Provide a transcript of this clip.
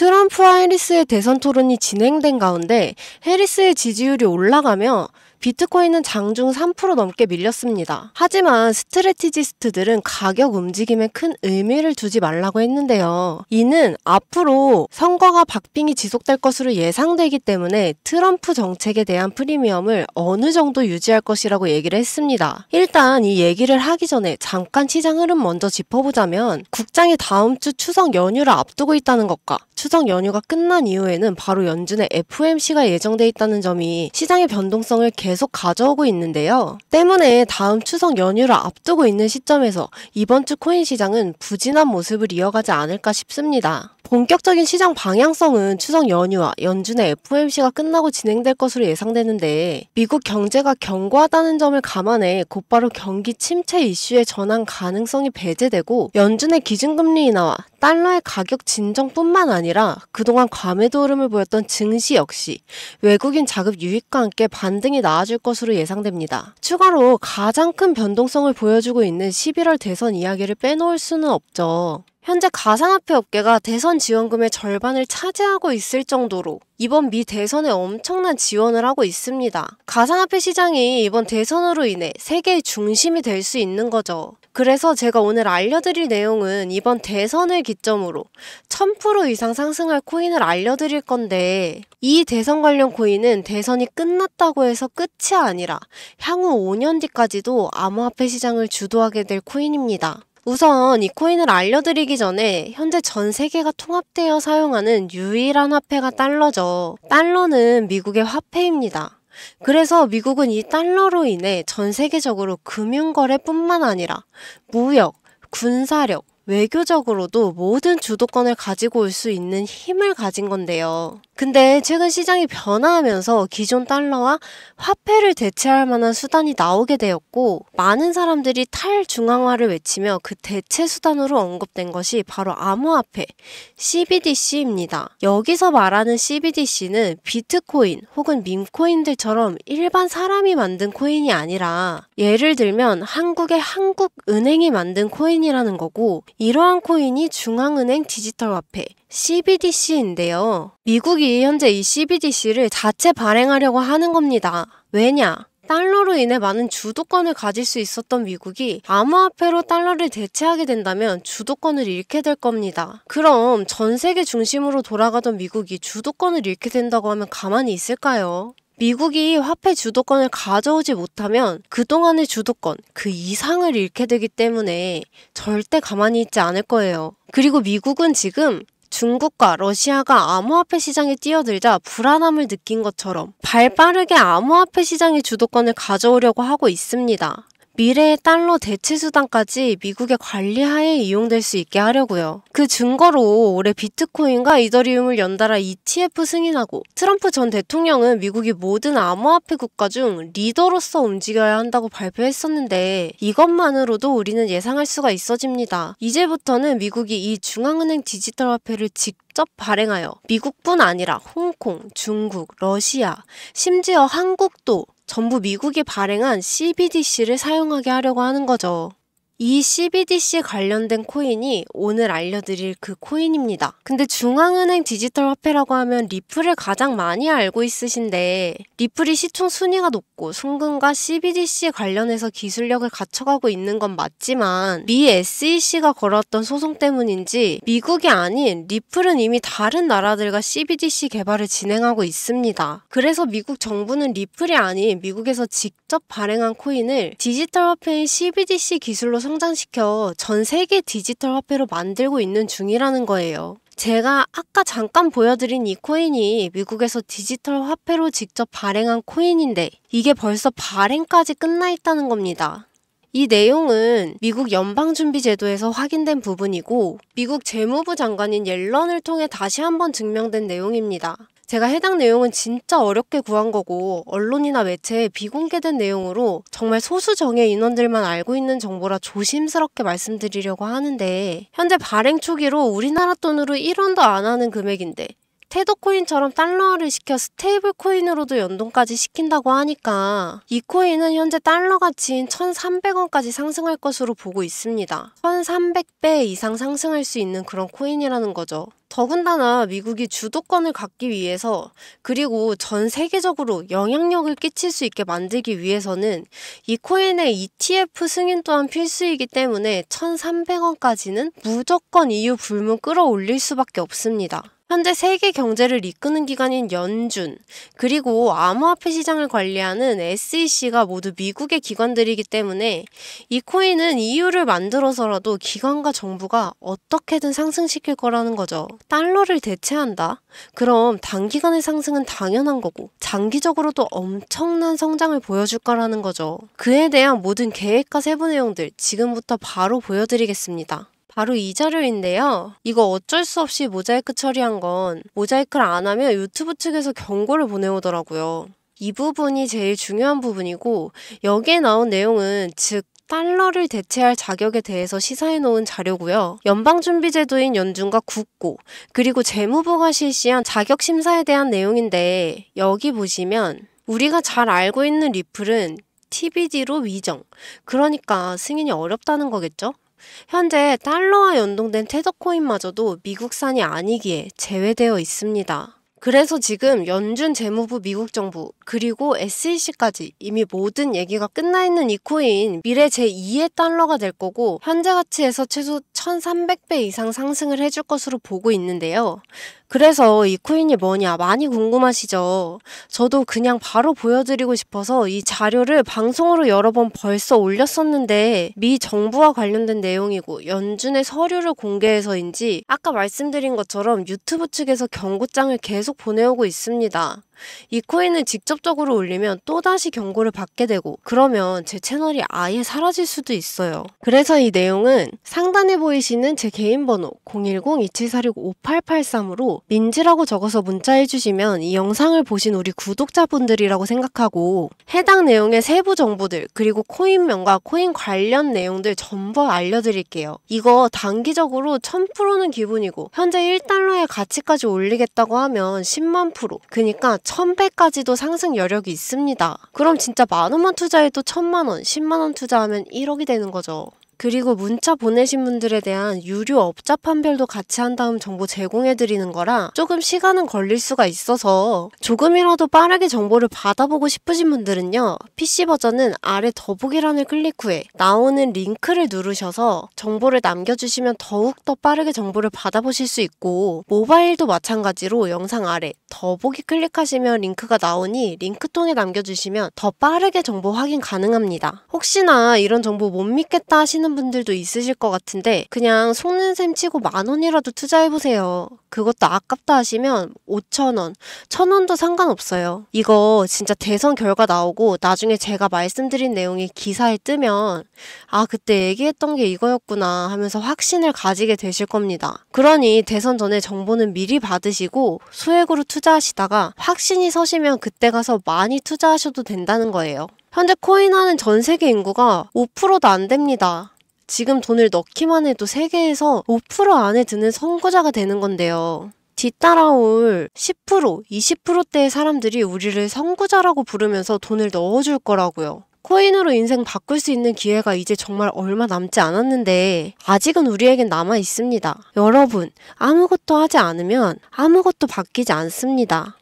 트럼프와 해리스의 대선 토론이 진행된 가운데 해리스의 지지율이 올라가며 비트코인은 장중 3% 넘게 밀렸습니다. 하지만 스트레티지스트들은 가격 움직임에 큰 의미를 두지 말라고 했는데요. 이는 앞으로 선거가 박빙이 지속될 것으로 예상되기 때문에 트럼프 정책에 대한 프리미엄을 어느 정도 유지할 것이라고 얘기를 했습니다. 일단 이 얘기를 하기 전에 잠깐 시장 흐름 먼저 짚어보자면 국장이 다음 주 추석 연휴를 앞두고 있다는 것과 추석 연휴가 끝난 이후에는 바로 연준의 f m c 가 예정돼 있다는 점이 시장의 변동성을 계속 가져오고 있는데요. 때문에 다음 추석 연휴를 앞두고 있는 시점에서 이번 주 코인 시장은 부진한 모습을 이어가지 않을까 싶습니다. 본격적인 시장 방향성은 추석 연휴와 연준의 FOMC가 끝나고 진행될 것으로 예상되는데 미국 경제가 견고하다는 점을 감안해 곧바로 경기 침체 이슈에 전환 가능성이 배제되고 연준의 기준금리 인하와 달러의 가격 진정뿐만 아니라 그동안 과매도 흐름을 보였던 증시 역시 외국인 자급 유입과 함께 반등이 나아질 것으로 예상됩니다. 추가로 가장 큰 변동성을 보여주고 있는 11월 대선 이야기를 빼놓을 수는 없죠. 현재 가상화폐 업계가 대선 지원금의 절반을 차지하고 있을 정도로 이번 미 대선에 엄청난 지원을 하고 있습니다. 가상화폐 시장이 이번 대선으로 인해 세계의 중심이 될 수 있는 거죠. 그래서 제가 오늘 알려드릴 내용은 이번 대선을 기점으로 1000% 이상 상승할 코인을 알려드릴 건데 이 대선 관련 코인은 대선이 끝났다고 해서 끝이 아니라 향후 5년 뒤까지도 암호화폐 시장을 주도하게 될 코인입니다. 우선 이 코인을 알려드리기 전에 현재 전 세계가 통합되어 사용하는 유일한 화폐가 달러죠. 달러는 미국의 화폐입니다. 그래서 미국은 이 달러로 인해 전 세계적으로 금융거래뿐만 아니라 무역, 군사력, 외교적으로도 모든 주도권을 가지고 올 수 있는 힘을 가진 건데요. 근데 최근 시장이 변화하면서 기존 달러와 화폐를 대체할 만한 수단이 나오게 되었고 많은 사람들이 탈중앙화를 외치며 그 대체 수단으로 언급된 것이 바로 암호화폐 CBDC입니다. 여기서 말하는 CBDC는 비트코인 혹은 민코인들처럼 일반 사람이 만든 코인이 아니라 예를 들면 한국의 한국은행이 만든 코인이라는 거고 이러한 코인이 중앙은행 디지털 화폐 CBDC인데요. 미국이 현재 이 CBDC를 자체 발행하려고 하는 겁니다. 왜냐? 달러로 인해 많은 주도권을 가질 수 있었던 미국이 암호화폐로 달러를 대체하게 된다면 주도권을 잃게 될 겁니다. 그럼 전 세계 중심으로 돌아가던 미국이 주도권을 잃게 된다고 하면 가만히 있을까요? 미국이 화폐 주도권을 가져오지 못하면 그동안의 주도권, 그 이상을 잃게 되기 때문에 절대 가만히 있지 않을 거예요. 그리고 미국은 지금 중국과 러시아가 암호화폐 시장에 뛰어들자 불안함을 느낀 것처럼 발 빠르게 암호화폐 시장의 주도권을 가져오려고 하고 있습니다. 미래의 달러 대체 수단까지 미국의 관리하에 이용될 수 있게 하려고요. 그 증거로 올해 비트코인과 이더리움을 연달아 ETF 승인하고 트럼프 전 대통령은 미국이 모든 암호화폐 국가 중 리더로서 움직여야 한다고 발표했었는데 이것만으로도 우리는 예상할 수가 있어집니다. 이제부터는 미국이 이 중앙은행 디지털 화폐를 직접 발행하여 미국뿐 아니라 홍콩, 중국, 러시아, 심지어 한국도 전부 미국이 발행한 CBDC를 사용하게 하려고 하는 거죠. 이 CBDC 관련된 코인이 오늘 알려드릴 그 코인입니다. 근데 중앙은행 디지털 화폐라고 하면 리플을 가장 많이 알고 있으신데 리플이 시총 순위가 높고 송금과 CBDC 관련해서 기술력을 갖춰가고 있는 건 맞지만 미 SEC가 걸었던 소송 때문인지 미국이 아닌 리플은 이미 다른 나라들과 CBDC 개발을 진행하고 있습니다. 그래서 미국 정부는 리플이 아닌 미국에서 직접 발행한 코인을 디지털 화폐인 CBDC 기술로 성장시켜 전 세계 디지털 화폐로 만들고 있는 중이라는 거예요. 제가 아까 잠깐 보여드린 이 코인이 미국에서 디지털 화폐로 직접 발행한 코인인데 이게 벌써 발행까지 끝나 있다는 겁니다. 이 내용은 미국 연방준비제도에서 확인된 부분이고 미국 재무부 장관인 옐런을 통해 다시 한번 증명된 내용입니다. 제가 해당 내용은 진짜 어렵게 구한 거고 언론이나 매체에 비공개된 내용으로 정말 소수 정의 인원들만 알고 있는 정보라 조심스럽게 말씀드리려고 하는데 현재 발행 초기로 우리나라 돈으로 1원도 안 하는 금액인데 테더코인처럼 달러화를 시켜 스테이블 코인으로도 연동까지 시킨다고 하니까 이 코인은 현재 달러 가치인 1,300원까지 상승할 것으로 보고 있습니다. 1,300배 이상 상승할 수 있는 그런 코인이라는 거죠. 더군다나 미국이 주도권을 갖기 위해서 그리고 전 세계적으로 영향력을 끼칠 수 있게 만들기 위해서는 이 코인의 ETF 승인 또한 필수이기 때문에 1,300원까지는 무조건 이유 e 불문 끌어올릴 수밖에 없습니다. 현재 세계 경제를 이끄는 기관인 연준, 그리고 암호화폐 시장을 관리하는 SEC가 모두 미국의 기관들이기 때문에 이 코인은 이유를 e 만들어서라도 기관과 정부가 어떻게든 상승시킬 거라는 거죠. 달러를 대체한다? 그럼 단기간의 상승은 당연한 거고, 장기적으로도 엄청난 성장을 보여줄 거라는 거죠. 그에 대한 모든 계획과 세부 내용들 지금부터 바로 보여드리겠습니다. 바로 이 자료인데요. 이거 어쩔 수 없이 모자이크 처리한 건 모자이크를 안 하면 유튜브 측에서 경고를 보내오더라고요. 이 부분이 제일 중요한 부분이고 여기에 나온 내용은 즉 달러를 대체할 자격에 대해서 시사해 놓은 자료고요. 연방준비제도인 연준과 국고 그리고 재무부가 실시한 자격 심사에 대한 내용인데 여기 보시면 우리가 잘 알고 있는 리플은 TBD로 위정. 그러니까 승인이 어렵다는 거겠죠? 현재 달러와 연동된 테더코인마저도 미국산이 아니기에 제외되어 있습니다. 그래서 지금 연준 재무부 미국 정부 그리고 SEC까지 이미 모든 얘기가 끝나 있는 이 코인 미래 제2의 달러가 될 거고 현재 가치에서 최소 1300배 이상 상승을 해줄 것으로 보고 있는데요. 그래서 이 코인이 뭐냐 많이 궁금하시죠? 저도 그냥 바로 보여드리고 싶어서 이 자료를 방송으로 여러 번 벌써 올렸었는데 미 정부와 관련된 내용이고 연준의 서류를 공개해서인지 아까 말씀드린 것처럼 유튜브 측에서 경고장을 계속 보내오고 있습니다. 이 코인을 직접적으로 올리면 또다시 경고를 받게 되고 그러면 제 채널이 아예 사라질 수도 있어요. 그래서 이 내용은 상단에 보이시는 제 개인 번호 010-2746-5883으로 민지라고 적어서 문자해 주시면 이 영상을 보신 우리 구독자분들이라고 생각하고 해당 내용의 세부 정보들 그리고 코인명과 코인 관련 내용들 전부 알려드릴게요. 이거 단기적으로 1000%는 기본이고 현재 1달러의 가치까지 올리겠다고 하면 10만 프로 그니까 1000배까지도 상승 여력이 있습니다. 그럼 진짜 만원만 투자해도 1000만원, 10만원 투자하면 1억이 되는 거죠. 그리고 문자 보내신 분들에 대한 유료 업자 판별도 같이 한 다음 정보 제공해드리는 거라 조금 시간은 걸릴 수가 있어서 조금이라도 빠르게 정보를 받아보고 싶으신 분들은요. PC 버전은 아래 더보기란을 클릭 후에 나오는 링크를 누르셔서 정보를 남겨주시면 더욱더 빠르게 정보를 받아보실 수 있고 모바일도 마찬가지로 영상 아래 더보기 클릭하시면 링크가 나오니 링크통에 남겨주시면 더 빠르게 정보 확인 가능합니다. 혹시나 이런 정보 못 믿겠다 하시는 하시는 분들도 있으실 것 같은데 그냥 속는 셈 치고 만 원이라도 투자해보세요. 그것도 아깝다 하시면 5천 원, 천 원도 상관없어요. 이거 진짜 대선 결과 나오고 나중에 제가 말씀드린 내용이 기사에 뜨면 아 그때 얘기했던 게 이거였구나 하면서 확신을 가지게 되실 겁니다. 그러니 대선 전에 정보는 미리 받으시고 소액으로 투자하시다가 확신이 서시면 그때 가서 많이 투자하셔도 된다는 거예요. 현재 코인하는 전 세계 인구가 5%도 안 됩니다. 지금 돈을 넣기만 해도 세계에서 5% 안에 드는 선구자가 되는 건데요. 뒤따라올 10%, 20%대의 사람들이 우리를 선구자라고 부르면서 돈을 넣어줄 거라고요. 코인으로 인생 바꿀 수 있는 기회가 이제 정말 얼마 남지 않았는데 아직은 우리에겐 남아 있습니다. 여러분, 아무것도 하지 않으면 아무것도 바뀌지 않습니다.